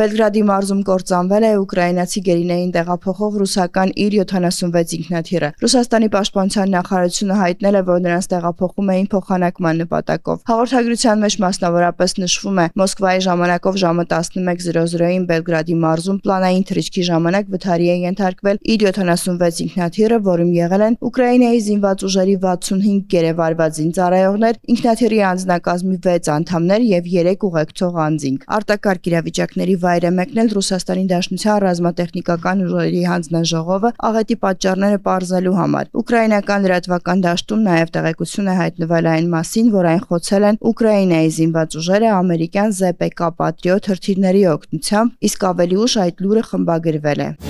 Բելգրադի մարզում կործանվել է ուկրաինացի գերինեին տեղափոխող ռուսական Ir-76 ինքնաթիռը։ Ռուսաստանի պաշտպանության նախարարությունը հայտնել է, որ նրանց տեղափոխում էին փոխանակման նպատակով։ Հաղորդագրության մեջ մասնավորապես նշվում է Մոսկվայի ժամանակով ժամը 11:00-ին Բելգրադի մարզում պլանային թռիչքի ժամանակ վթարի է ենթարկվել Ir-76 ինքնաթիռը, որում եղել են Ուկրաինայի զինված ուժերի 65 գերեվարված զինծառայողներ, ինքնաթիռի անձնակազմի 6 անդամներ եւ 3 ուղեկցող անձինք։ Արտակարգ իրավիճակների վայ վայր է մեկնել Ռուսաստանի Դաշնության ռազմատեխնիկական ուժերի հանձնաժողովը աղետի պատճառները պարզելու համար։ Ուկրաինական լրատվական դաշտում նաև տեղեկություն է հայտնվել այն մասին, որ այն խոցել են Ուկրաինայի զինված ուժերը ամերիկյան ZPK Patriot հրթիռների օգնությամբ, իսկ ավելի ուշ այդ լուրը խմբագրվել է։